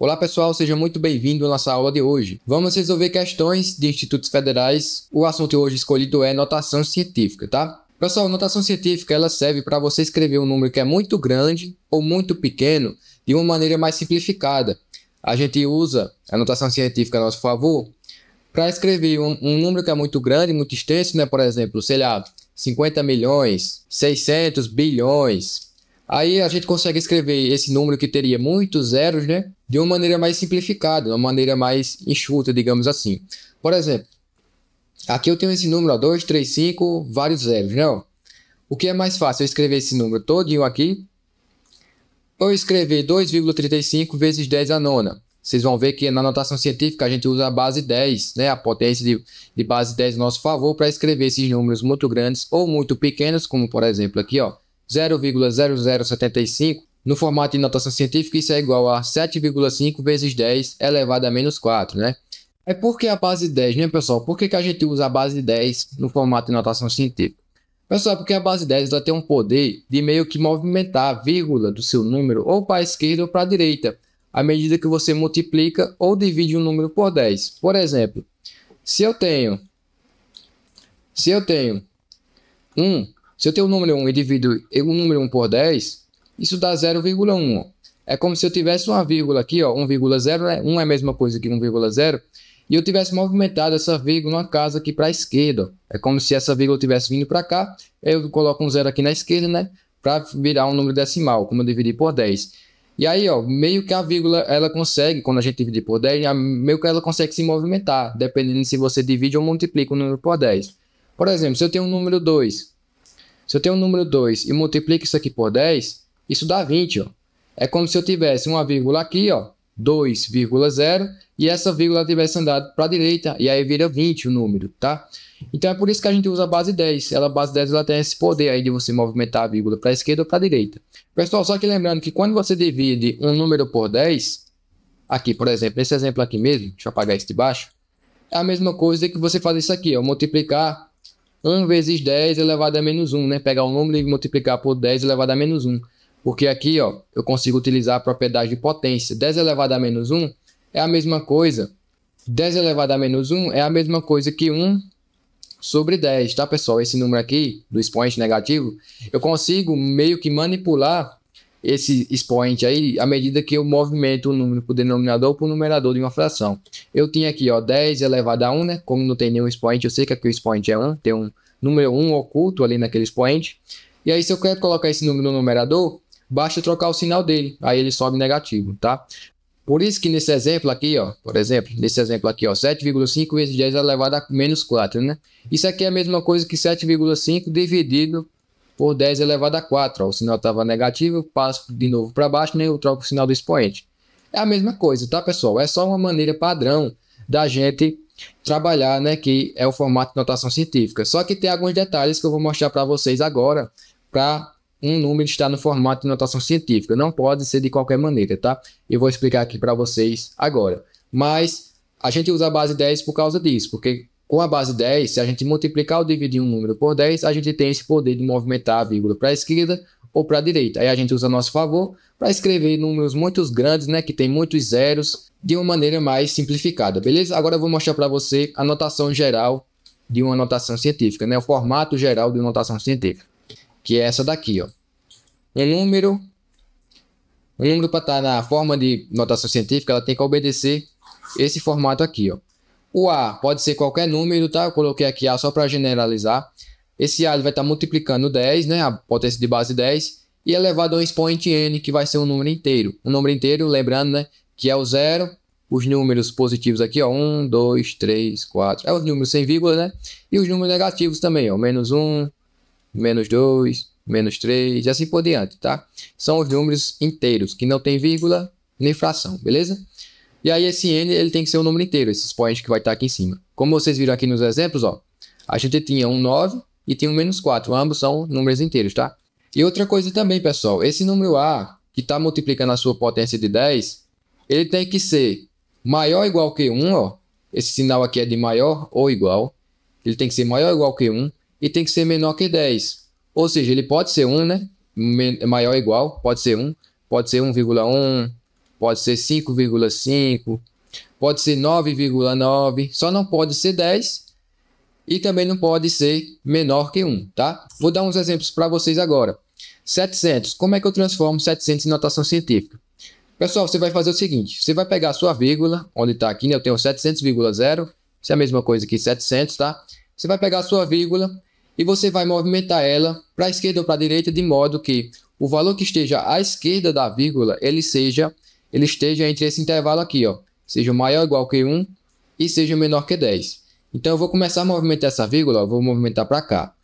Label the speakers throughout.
Speaker 1: Olá pessoal, seja muito bem-vindo à nossa aula de hoje. Vamos resolver questões de institutos federais. O assunto hoje escolhido é notação científica, tá? Pessoal, notação científica ela serve para você escrever um número que é muito grande ou muito pequeno de uma maneira mais simplificada. A gente usa a notação científica a nosso favor para escrever um, um, número que é muito grande, muito extenso, né? Por exemplo, sei lá, 50 milhões, 600 bilhões, Aí a gente consegue escrever esse número que teria muitos zeros, né? De uma maneira mais simplificada, uma maneira mais enxuta, digamos assim. Por exemplo, aqui eu tenho esse número, ó, 2, 3, 5, vários zeros, né? O que é mais fácil? Eu escrever esse número todinho aqui. Ou escrever 2,35 vezes 10 a nona. Vocês vão ver que na notação científica a gente usa a base 10, né? A potência de, de base 10 a nosso favor para escrever esses números muito grandes ou muito pequenos, como por exemplo aqui, ó. 0,0075, no formato de notação científica isso é igual a 7,5 vezes 10 elevado a menos 4, né? É porque a base 10, né, pessoal? Por que, que a gente usa a base 10 no formato de notação científica? Pessoal, é porque a base 10 ela tem um poder de meio que movimentar a vírgula do seu número ou para a esquerda ou para a direita, à medida que você multiplica ou divide um número por 10. Por exemplo, se eu tenho se eu tenho 1 se eu tenho o número 1 e divido o número 1 por 10, isso dá 0,1. É como se eu tivesse uma vírgula aqui, ó, 1,0, 1 é, é a mesma coisa que 1,0, e eu tivesse movimentado essa vírgula uma casa aqui para a esquerda. É como se essa vírgula tivesse vindo para cá, eu coloco um 0 aqui na esquerda, né, para virar um número decimal, como eu dividi por 10. E aí, ó, meio que a vírgula ela consegue, quando a gente divide por 10, meio que ela consegue se movimentar, dependendo se você divide ou multiplica o número por 10. Por exemplo, se eu tenho um número 2 se eu tenho um número 2 e multiplico isso aqui por 10, isso dá 20. Ó. É como se eu tivesse uma vírgula aqui, ó, 2,0, e essa vírgula tivesse andado para a direita, e aí vira 20 o número, tá? Então é por isso que a gente usa a base 10. Ela, a base 10 ela tem esse poder aí de você movimentar a vírgula para a esquerda ou para a direita. Pessoal, só que lembrando que quando você divide um número por 10, aqui, por exemplo, esse exemplo aqui mesmo, deixa eu apagar esse de baixo, é a mesma coisa que você fazer isso aqui, ó, multiplicar 1 vezes 10 é elevado a menos 1, né? Pegar o número e multiplicar por 10 é elevado a menos 1. Porque aqui, ó, eu consigo utilizar a propriedade de potência. 10 elevado a menos 1 é a mesma coisa. 10 elevado a menos 1 é a mesma coisa que 1 sobre 10, tá, pessoal? Esse número aqui, do expoente negativo, eu consigo meio que manipular esse expoente aí à medida que eu movimento o número para o denominador para o numerador de uma fração. Eu tenho aqui ó, 10 elevado a 1, né? como não tem nenhum expoente, eu sei que aqui o expoente é 1, tem um número 1 oculto ali naquele expoente. E aí se eu quero colocar esse número no numerador, basta trocar o sinal dele, aí ele sobe negativo, tá? Por isso que nesse exemplo aqui, ó, por exemplo, nesse exemplo aqui, ó, 7,5 vezes 10 elevado a menos 4, né? Isso aqui é a mesma coisa que 7,5 dividido por 10 elevado a 4. o sinal estava negativo, passo de novo para baixo, nem né? eu troco o sinal do expoente. É a mesma coisa, tá, pessoal? É só uma maneira padrão da gente trabalhar, né, que é o formato de notação científica. Só que tem alguns detalhes que eu vou mostrar para vocês agora para um número estar no formato de notação científica. Não pode ser de qualquer maneira, tá? Eu vou explicar aqui para vocês agora. Mas a gente usa a base 10 por causa disso, porque com a base 10, se a gente multiplicar ou dividir um número por 10, a gente tem esse poder de movimentar a vírgula para a esquerda ou para a direita. Aí a gente usa a nosso favor para escrever números muito grandes, né, que tem muitos zeros, de uma maneira mais simplificada, beleza? Agora eu vou mostrar para você a notação geral de uma notação científica, né, o formato geral de uma notação científica, que é essa daqui, ó. Um número, um número para estar tá na forma de notação científica, ela tem que obedecer esse formato aqui, ó. O A pode ser qualquer número, tá? Eu coloquei aqui A só para generalizar. Esse A vai estar tá multiplicando 10, né? A potência de base 10 e elevado a um expoente n, que vai ser um número inteiro. Um número inteiro, lembrando, né, que é o zero, os números positivos aqui, ó, 1, 2, 3, 4, é os números sem vírgula, né? E os números negativos também, ó, menos 1, menos 2, menos 3 e assim por diante, tá? São os números inteiros, que não tem vírgula nem fração, beleza? E aí esse n ele tem que ser o número inteiro, esses points que vai estar aqui em cima. Como vocês viram aqui nos exemplos, ó, a gente tinha um 9 e tinha um menos 4. Ambos são números inteiros, tá? E outra coisa também, pessoal, esse número a, que está multiplicando a sua potência de 10, ele tem que ser maior ou igual que 1, ó. Esse sinal aqui é de maior ou igual. Ele tem que ser maior ou igual que 1 e tem que ser menor que 10. Ou seja, ele pode ser 1, né? maior ou igual, pode ser 1, pode ser 1,1, pode ser 5,5, pode ser 9,9, só não pode ser 10 e também não pode ser menor que 1, tá? Vou dar uns exemplos para vocês agora. 700, como é que eu transformo 700 em notação científica? Pessoal, você vai fazer o seguinte, você vai pegar a sua vírgula, onde está aqui, né? eu tenho 700,0, isso é a mesma coisa que 700, tá? Você vai pegar a sua vírgula e você vai movimentar ela para a esquerda ou para a direita, de modo que o valor que esteja à esquerda da vírgula, ele seja ele esteja entre esse intervalo aqui, ó, seja maior ou igual que 1 e seja menor que 10. Então eu vou começar a movimentar essa vírgula, vou movimentar para cá.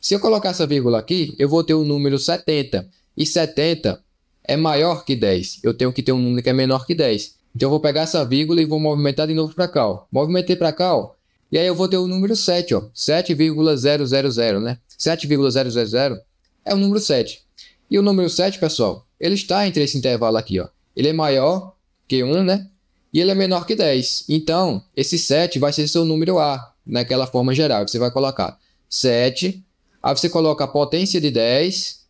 Speaker 1: Se eu colocar essa vírgula aqui, eu vou ter o número 70, e 70 é maior que 10. Eu tenho que ter um número que é menor que 10. Então eu vou pegar essa vírgula e vou movimentar de novo para cá, ó. Movimentei para cá, ó. E aí eu vou ter o número 7, ó. 7,000, né? 7,000 é o número 7. E o número 7, pessoal, ele está entre esse intervalo aqui, ó ele é maior que 1, né? E ele é menor que 10. Então, esse 7 vai ser seu número A, naquela forma geral. Você vai colocar 7, aí você coloca a potência de 10,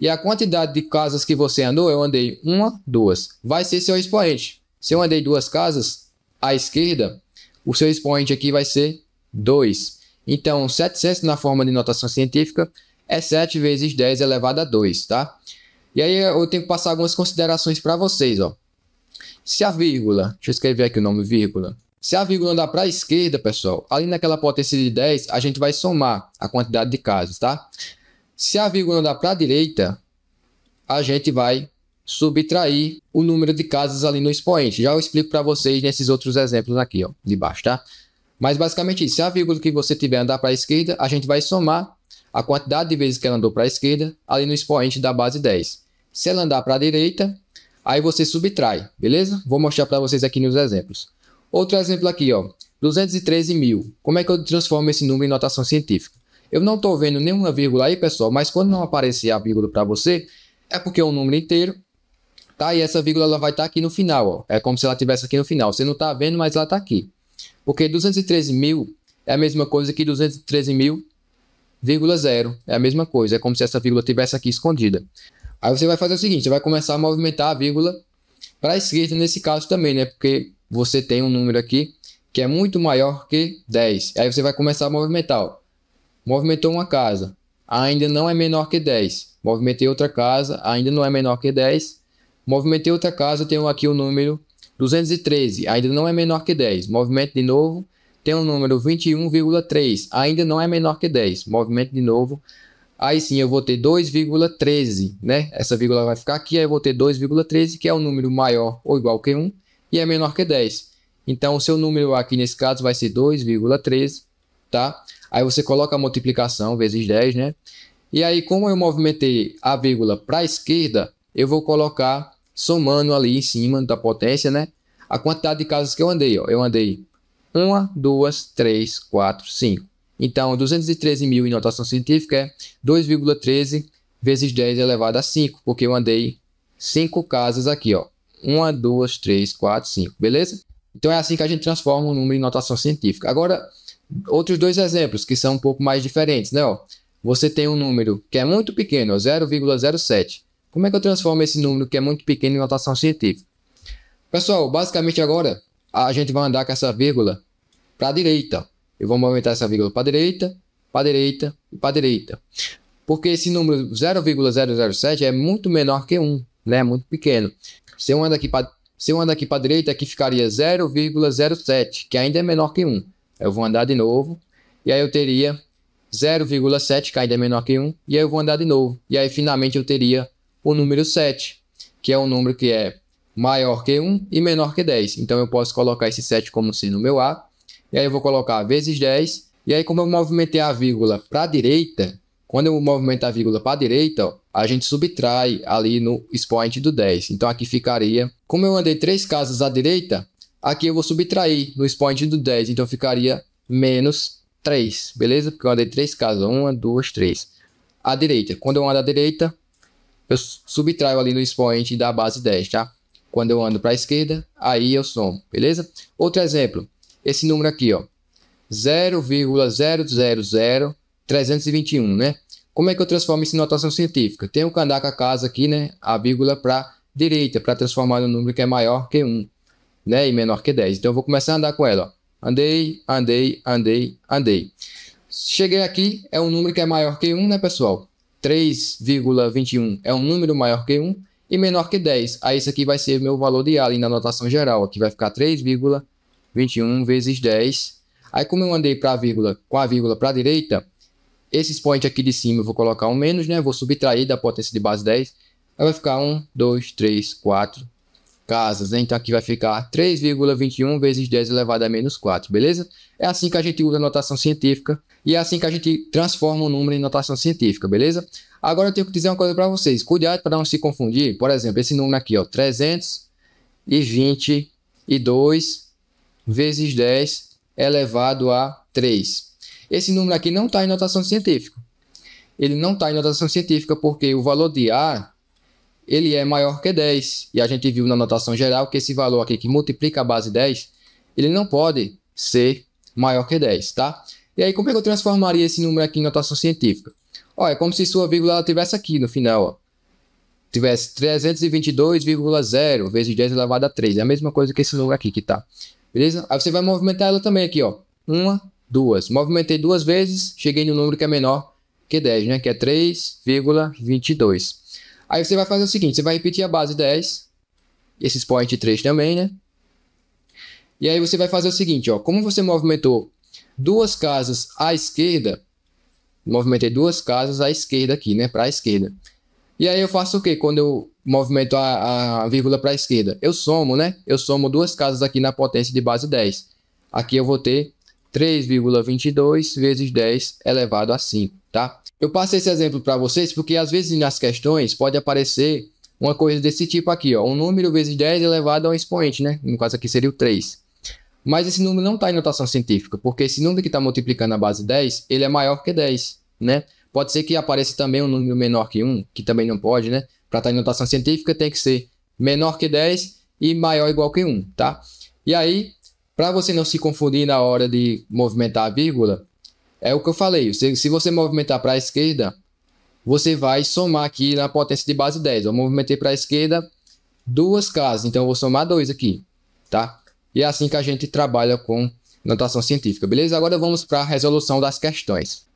Speaker 1: e a quantidade de casas que você andou, eu andei 1, 2, Vai ser seu expoente. Se eu andei duas casas à esquerda, o seu expoente aqui vai ser 2. Então, 700 na forma de notação científica é 7 vezes 10 elevado a 2, tá? E aí eu tenho que passar algumas considerações para vocês, ó. Se a vírgula, deixa eu escrever aqui o nome vírgula. Se a vírgula andar para a esquerda, pessoal, ali naquela potência de 10, a gente vai somar a quantidade de casos, tá? Se a vírgula andar para a direita, a gente vai subtrair o número de casos ali no expoente. Já eu explico para vocês nesses outros exemplos aqui, ó, de baixo, tá? Mas basicamente isso, se a vírgula que você tiver andar para a esquerda, a gente vai somar a quantidade de vezes que ela andou para a esquerda ali no expoente da base 10. Se ela andar para a direita, aí você subtrai, beleza? Vou mostrar para vocês aqui nos exemplos. Outro exemplo aqui, ó, 213 mil. Como é que eu transformo esse número em notação científica? Eu não estou vendo nenhuma vírgula aí, pessoal, mas quando não aparecer a vírgula para você, é porque é um número inteiro, tá? E essa vírgula ela vai estar tá aqui no final, ó. É como se ela estivesse aqui no final. Você não está vendo, mas ela está aqui. Porque 213 mil é a mesma coisa que 213 mil, vírgula zero. É a mesma coisa, é como se essa vírgula estivesse aqui escondida. Aí você vai fazer o seguinte, você vai começar a movimentar a vírgula para a esquerda nesse caso também, né? Porque você tem um número aqui que é muito maior que 10. Aí você vai começar a movimentar. Ó. Movimentou uma casa, ainda não é menor que 10. Movimentei outra casa, ainda não é menor que 10. Movimentei outra casa, tenho aqui o número 213, ainda não é menor que 10. Movimento de novo, tem o número 21,3, ainda não é menor que 10. Movimento de novo, aí sim eu vou ter 2,13, né? Essa vírgula vai ficar aqui, aí eu vou ter 2,13, que é um número maior ou igual que 1 e é menor que 10. Então, o seu número aqui nesse caso vai ser 2,13, tá? Aí você coloca a multiplicação vezes 10, né? E aí, como eu movimentei a vírgula para a esquerda, eu vou colocar somando ali em cima da potência, né? A quantidade de casas que eu andei, ó. Eu andei 1, 2, 3, 4, 5. Então, 213 mil em notação científica é 2,13 vezes 10 elevado a 5, porque eu andei 5 casas aqui, ó. 1, 2, 3, 4, 5, beleza? Então é assim que a gente transforma um número em notação científica. Agora, outros dois exemplos que são um pouco mais diferentes, né? Ó, você tem um número que é muito pequeno, 0,07. Como é que eu transformo esse número que é muito pequeno em notação científica? Pessoal, basicamente agora a gente vai andar com essa vírgula para a direita. Eu vou movimentar essa vírgula para direita, para direita e para direita. Porque esse número 0,007 é muito menor que 1, né? Muito pequeno. Se eu ando aqui para a direita, aqui ficaria 0,07, que ainda é menor que 1. Eu vou andar de novo, e aí eu teria 0,7, que ainda é menor que 1, e aí eu vou andar de novo. E aí finalmente eu teria o número 7, que é um número que é maior que 1 e menor que 10. Então eu posso colocar esse 7 como sendo o meu A e aí eu vou colocar vezes 10. E aí, como eu movimentei a vírgula para a direita, quando eu movimento a vírgula para a direita, ó, a gente subtrai ali no expoente do 10. Então, aqui ficaria... Como eu andei três casas à direita, aqui eu vou subtrair no expoente do 10. Então, ficaria menos 3, beleza? Porque eu andei três casas. 1, 2, 3. À direita. Quando eu ando à direita, eu subtraio ali no expoente da base 10, tá? Quando eu ando para a esquerda, aí eu somo, beleza? Outro exemplo esse número aqui, ó. 0,000321, né? Como é que eu transformo isso em notação científica? Tem andar um a casa aqui, né? A vírgula para direita, para transformar no número que é maior que 1, né? E menor que 10. Então eu vou começar a andar com ela, ó. Andei, andei, andei, andei. Cheguei aqui, é um número que é maior que 1, né, pessoal? 3,21 é um número maior que 1 e menor que 10. Aí isso aqui vai ser meu valor de Allen na notação geral, aqui vai ficar 3,21. 21 vezes 10. Aí, como eu andei para a vírgula, com a vírgula para a direita, esses points aqui de cima eu vou colocar um menos, né? Vou subtrair da potência de base 10. Aí vai ficar 1, 2, 3, 4 casas, né? Então aqui vai ficar 3,21 vezes 10 elevado a menos 4, beleza? É assim que a gente usa a notação científica e é assim que a gente transforma o número em notação científica, beleza? Agora eu tenho que dizer uma coisa para vocês, cuidado para não se confundir. Por exemplo, esse número aqui, ó, 322 vezes 10 elevado a 3. Esse número aqui não está em notação científica. Ele não está em notação científica porque o valor de A ele é maior que 10. E a gente viu na notação geral que esse valor aqui que multiplica a base 10, ele não pode ser maior que 10, tá? E aí, como é que eu transformaria esse número aqui em notação científica? Ó, é como se sua vírgula estivesse tivesse aqui no final, ó. Tivesse 322,0 vezes 10 elevado a 3. É a mesma coisa que esse número aqui que está. Beleza? Aí você vai movimentar ela também aqui, ó. Uma, duas. Movimentei duas vezes, cheguei no número que é menor que 10, né? Que é 3,22. Aí você vai fazer o seguinte, você vai repetir a base 10. Esses point 3 também, né? E aí você vai fazer o seguinte, ó. Como você movimentou duas casas à esquerda, movimentei duas casas à esquerda aqui, né? Para a esquerda. E aí eu faço o quê quando eu movimento a, a vírgula para a esquerda? Eu somo, né? Eu somo duas casas aqui na potência de base 10. Aqui eu vou ter 3,22 vezes 10 elevado a 5, tá? Eu passei esse exemplo para vocês porque às vezes nas questões pode aparecer uma coisa desse tipo aqui, ó, um número vezes 10 elevado a um expoente, né? No caso aqui seria o 3. Mas esse número não está em notação científica, porque esse número que está multiplicando a base 10, ele é maior que 10, né? Pode ser que apareça também um número menor que 1, que também não pode, né? Para estar tá em notação científica tem que ser menor que 10 e maior ou igual que 1, tá? E aí, para você não se confundir na hora de movimentar a vírgula, é o que eu falei. Se, você movimentar para a esquerda, você vai somar aqui na potência de base 10. Eu movimentei para a esquerda duas casas, então eu vou somar 2 aqui, tá? E é assim que a gente trabalha com notação científica, beleza? Agora vamos para a resolução das questões.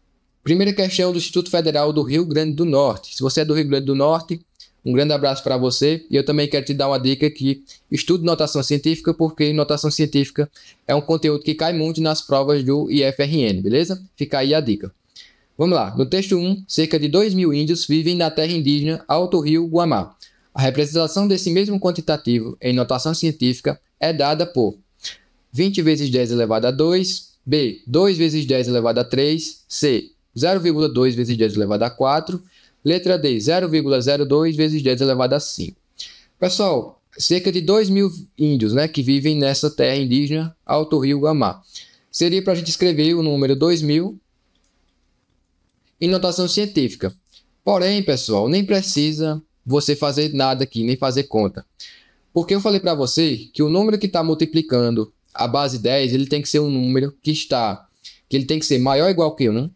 Speaker 1: Primeira questão é do Instituto Federal do Rio Grande do Norte. Se você é do Rio Grande do Norte, um grande abraço para você e eu também quero te dar uma dica aqui. Estude notação científica, porque notação científica é um conteúdo que cai muito nas provas do IFRN, beleza? Fica aí a dica. Vamos lá. No texto 1, cerca de 2 mil índios vivem na terra indígena Alto Rio Guamá. A representação desse mesmo quantitativo em notação científica é dada por 20 vezes 10 elevado a 2, B, 2 vezes 10 elevado a 3, C, 0,2 vezes 10 elevado a 4. Letra D, 0,02 vezes 10 elevado a 5. Pessoal, cerca de 2 mil índios né, que vivem nessa terra indígena, Alto Rio Gamá. Seria para a gente escrever o número 2000 em notação científica. Porém, pessoal, nem precisa você fazer nada aqui, nem fazer conta. Porque eu falei para você que o número que está multiplicando a base 10, ele tem que ser um número que está, que ele tem que ser maior ou igual que 1, né?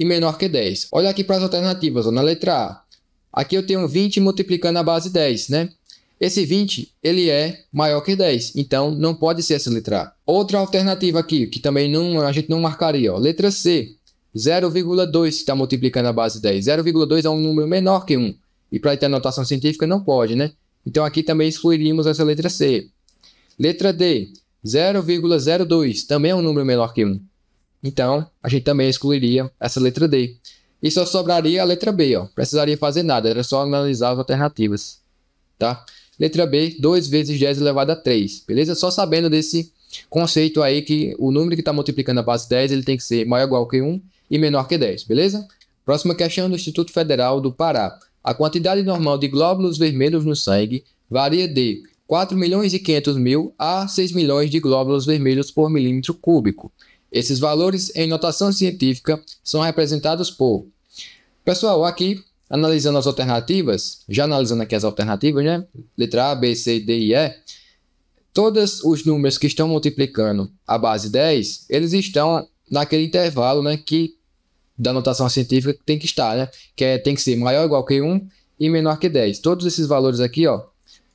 Speaker 1: e menor que 10. Olha aqui para as alternativas. Ó. Na letra A, aqui eu tenho 20 multiplicando a base 10, né? Esse 20, ele é maior que 10, então não pode ser essa letra A. Outra alternativa aqui, que também não, a gente não marcaria, ó. letra C, 0,2 está multiplicando a base 10. 0,2 é um número menor que 1, e para ter notação científica não pode, né? Então aqui também excluiríamos essa letra C. Letra D, 0,02, também é um número menor que 1. Então, a gente também excluiria essa letra D. E só sobraria a letra B, ó. Precisaria fazer nada, era só analisar as alternativas, tá? Letra B, 2 vezes 10 elevado a 3, beleza? Só sabendo desse conceito aí que o número que está multiplicando a base 10, ele tem que ser maior ou igual que 1 e menor que 10, beleza? Próxima questão do Instituto Federal do Pará. A quantidade normal de glóbulos vermelhos no sangue varia de 4 milhões e 500 mil a 6 milhões de glóbulos vermelhos por milímetro cúbico. Esses valores em notação científica são representados por. Pessoal, aqui analisando as alternativas, já analisando aqui as alternativas, né? Letra A, B, C, D e E. Todos os números que estão multiplicando a base 10, eles estão naquele intervalo, né, que da notação científica tem que estar, né? Que é, tem que ser maior ou igual que 1 e menor que 10. Todos esses valores aqui, ó,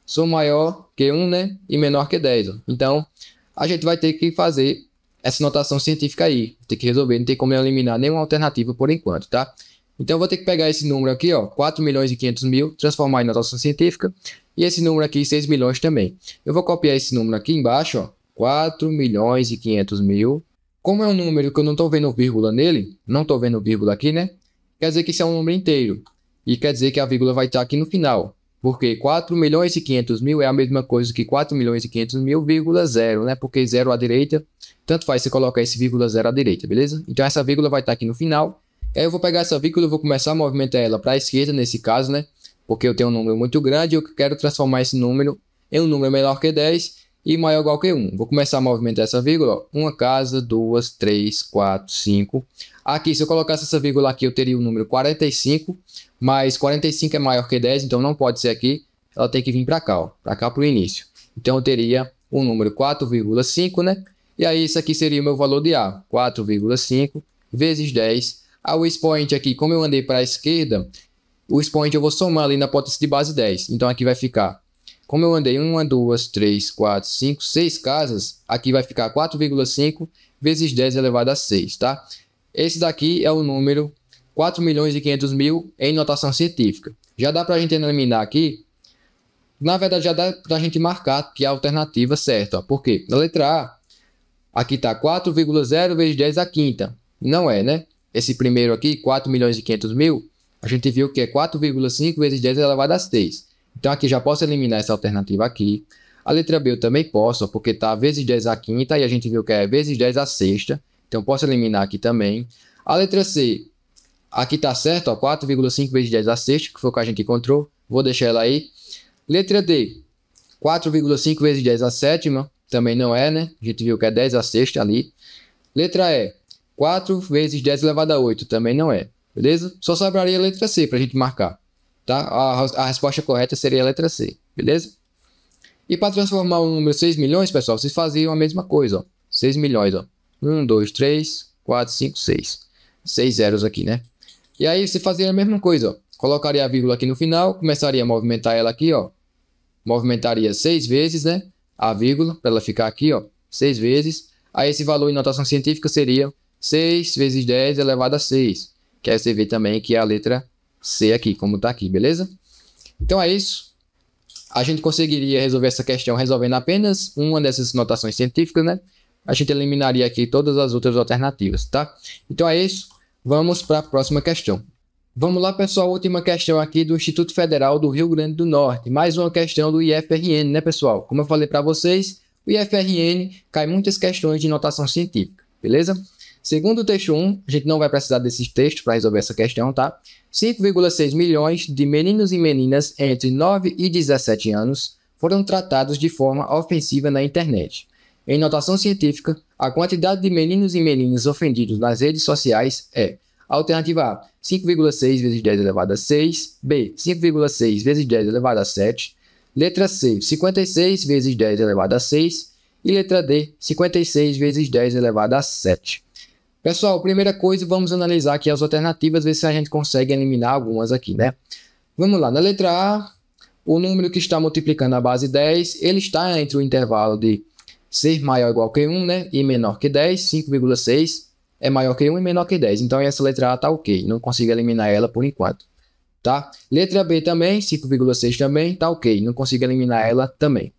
Speaker 1: são maior que 1, né? E menor que 10. Ó. Então, a gente vai ter que fazer essa notação científica aí. Tem que resolver, não tem como eliminar nenhuma alternativa por enquanto, tá? Então eu vou ter que pegar esse número aqui, ó, 4 milhões e 500 mil, transformar em notação científica, e esse número aqui, 6 milhões também. Eu vou copiar esse número aqui embaixo, ó, 4 milhões e 500 mil. Como é um número que eu não estou vendo vírgula nele, não estou vendo vírgula aqui, né? Quer dizer que isso é um número inteiro. E quer dizer que a vírgula vai estar tá aqui no final. Porque 4 milhões e 500 mil é a mesma coisa que 4 milhões e 500 mil, vírgula zero, né? Porque zero à direita, tanto faz você colocar esse vírgula zero à direita, beleza? Então essa vírgula vai estar tá aqui no final. Aí eu vou pegar essa vírgula, e vou começar a movimentar ela para a esquerda nesse caso, né? Porque eu tenho um número muito grande e eu quero transformar esse número em um número menor que 10 e maior ou igual que 1. Vou começar a movimentar essa vírgula, ó. Uma casa, duas, três, quatro, cinco. Aqui, se eu colocasse essa vírgula aqui, eu teria o número 45, mas 45 é maior que 10, então não pode ser aqui. Ela tem que vir para cá, para cá para o início. Então, eu teria o número 4,5, né? E aí, isso aqui seria o meu valor de A, 4,5 vezes 10. Ah, o expoente aqui, como eu andei para a esquerda, o expoente eu vou somar ali na potência de base 10. Então, aqui vai ficar como eu andei 1, 2, 3, 4, 5, 6 casas, aqui vai ficar 4,5 vezes 10 elevado a 6, tá? Esse daqui é o número 4 milhões e 500 mil em notação científica. Já dá para a gente eliminar aqui. Na verdade, já dá para a gente marcar que é a alternativa certa. Por quê? Na letra A, aqui está 4,0 vezes 10 à quinta. Não é, né? Esse primeiro aqui, 4 milhões e 500 mil, a gente viu que é 4,5 vezes 10 elevado a 6. Então, aqui já posso eliminar essa alternativa aqui. A letra B eu também posso, porque está vezes 10 à quinta e a gente viu que é vezes 10 à sexta. Então posso eliminar aqui também. A letra C, aqui está certo, 4,5 vezes 10 a sexta, que foi o que a gente encontrou. Vou deixar ela aí. Letra D, 4,5 vezes 10 a sétima, também não é, né? A gente viu que é 10 a sexta ali. Letra E, 4 vezes 10 elevado a 8, também não é, beleza? Só sobraria a letra C para a gente marcar, tá? A, a resposta correta seria a letra C, beleza? E para transformar o número 6 milhões, pessoal, vocês faziam a mesma coisa, ó. 6 milhões, ó. 1, 2, 3, 4, 5, 6. 6 zeros aqui, né? E aí você fazia a mesma coisa, ó. Colocaria a vírgula aqui no final, começaria a movimentar ela aqui, ó. Movimentaria 6 vezes, né? A vírgula, para ela ficar aqui, ó. 6 vezes. Aí esse valor em notação científica seria 6 vezes 10 elevado a 6. Que aí você vê também que é a letra C aqui, como tá aqui, beleza? Então é isso. A gente conseguiria resolver essa questão resolvendo apenas uma dessas notações científicas, né? a gente eliminaria aqui todas as outras alternativas, tá? Então é isso, vamos para a próxima questão. Vamos lá, pessoal, última questão aqui do Instituto Federal do Rio Grande do Norte. Mais uma questão do IFRN, né, pessoal? Como eu falei para vocês, o IFRN cai muitas questões de notação científica, beleza? Segundo o texto 1, a gente não vai precisar desses textos para resolver essa questão, tá? 5,6 milhões de meninos e meninas entre 9 e 17 anos foram tratados de forma ofensiva na internet. Em notação científica, a quantidade de meninos e meninas ofendidos nas redes sociais é Alternativa A, 5,6 vezes 10 elevado a 6. B, 5,6 vezes 10 elevado a 7. Letra C, 56 vezes 10 elevado a 6. E letra D, 56 vezes 10 elevado a 7. Pessoal, primeira coisa, vamos analisar aqui as alternativas, ver se a gente consegue eliminar algumas aqui, né? Vamos lá, na letra A, o número que está multiplicando a base 10, ele está entre o intervalo de ser maior ou igual que 1, né? É e menor que 10, 5,6 é maior que 1 e menor que 10. Então essa letra A tá ok, não consigo eliminar ela por enquanto, tá? Letra B também, 5,6 também, tá ok, não consigo eliminar ela também.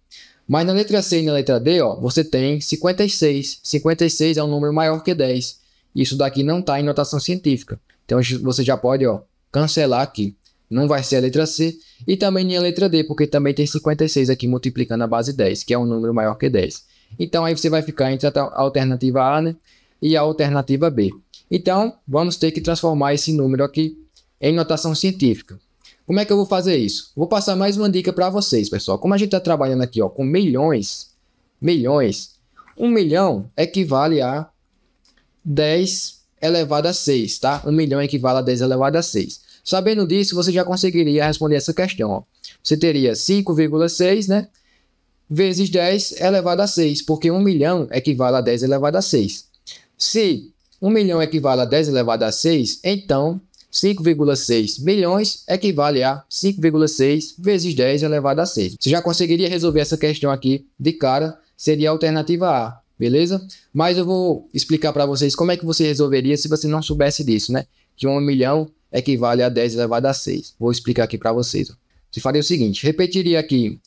Speaker 1: Mas na letra C e na letra D, ó, você tem 56. 56 é um número maior que 10. Isso daqui não está em notação científica. Então você já pode ó, cancelar aqui. Não vai ser a letra C e também nem a letra D, porque também tem 56 aqui multiplicando a base 10, que é um número maior que 10. Então aí você vai ficar entre a alternativa A né, e a alternativa B. Então vamos ter que transformar esse número aqui em notação científica. Como é que eu vou fazer isso? Vou passar mais uma dica para vocês, pessoal. Como a gente está trabalhando aqui ó, com milhões, milhões, um milhão equivale a 10 elevado a 6, tá? Um milhão equivale a 10 elevado a 6. Sabendo disso, você já conseguiria responder essa questão. Ó. Você teria 5,6, né? vezes 10 elevado a 6, porque 1 milhão equivale a 10 elevado a 6. Se 1 milhão equivale a 10 elevado a 6, então 5,6 milhões equivale a 5,6 vezes 10 elevado a 6. Você já conseguiria resolver essa questão aqui de cara, seria a alternativa A, beleza? Mas eu vou explicar para vocês como é que você resolveria se você não soubesse disso, né? Que 1 milhão equivale a 10 elevado a 6. Vou explicar aqui para vocês. Você faria o seguinte, repetiria aqui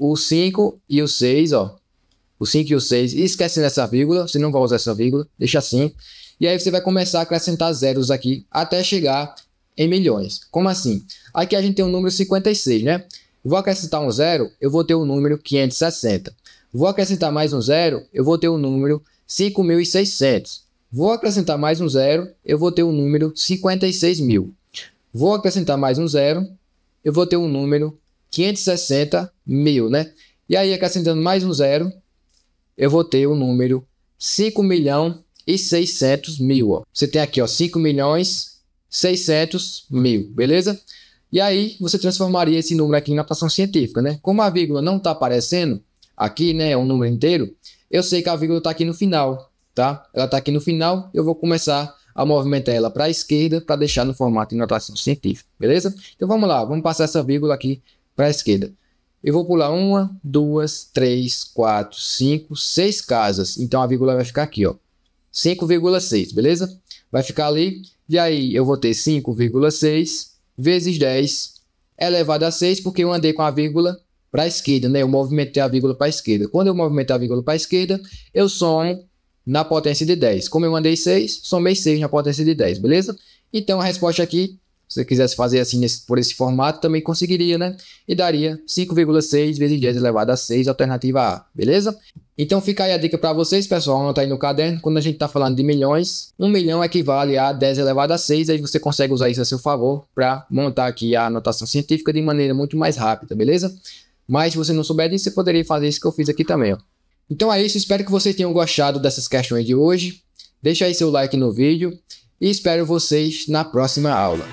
Speaker 1: o 5 e o 6, ó. O 5 e o 6, esquece dessa vírgula, você não vai usar essa vírgula, deixa assim. E aí você vai começar a acrescentar zeros aqui até chegar em milhões. Como assim? Aqui a gente tem o um número 56, né? Vou acrescentar um zero, eu vou ter o um número 560. Vou acrescentar mais um zero, eu vou ter o um número 5600. Vou acrescentar mais um zero, eu vou ter o número 56000. mil. Vou acrescentar mais um zero, eu vou ter o número 560 mil, né? E aí, acrescentando mais um zero, eu vou ter o número 5 milhão e 600 mil. Ó. Você tem aqui ó, 5 milhões 600 mil, beleza? E aí, você transformaria esse número aqui em notação científica, né? Como a vírgula não está aparecendo aqui, né? É um número inteiro. Eu sei que a vírgula está aqui no final, tá? Ela está aqui no final. Eu vou começar a movimentar ela para a esquerda para deixar no formato de notação científica, beleza? Então vamos lá, vamos passar essa vírgula aqui para a esquerda. Eu vou pular uma, duas, três, quatro, cinco, seis casas. Então a vírgula vai ficar aqui, ó. 5,6, beleza? Vai ficar ali. E aí eu vou ter 5,6 vezes 10 elevado a 6, porque eu andei com a vírgula para a esquerda, né? Eu movimentei a vírgula para a esquerda. Quando eu movimentei a vírgula para a esquerda, eu somo na potência de 10. Como eu andei 6, somei 6 na potência de 10, beleza? Então a resposta aqui você quisesse fazer assim nesse, por esse formato, também conseguiria, né? E daria 5,6 vezes 10 elevado a 6, alternativa A, beleza? Então fica aí a dica para vocês, pessoal, anota aí no caderno, quando a gente está falando de milhões, 1 milhão equivale a 10 elevado a 6, aí você consegue usar isso a seu favor para montar aqui a anotação científica de maneira muito mais rápida, beleza? Mas se você não souber disso, você poderia fazer isso que eu fiz aqui também, ó. Então é isso, espero que vocês tenham gostado dessas questões de hoje. Deixa aí seu like no vídeo e espero vocês na próxima aula.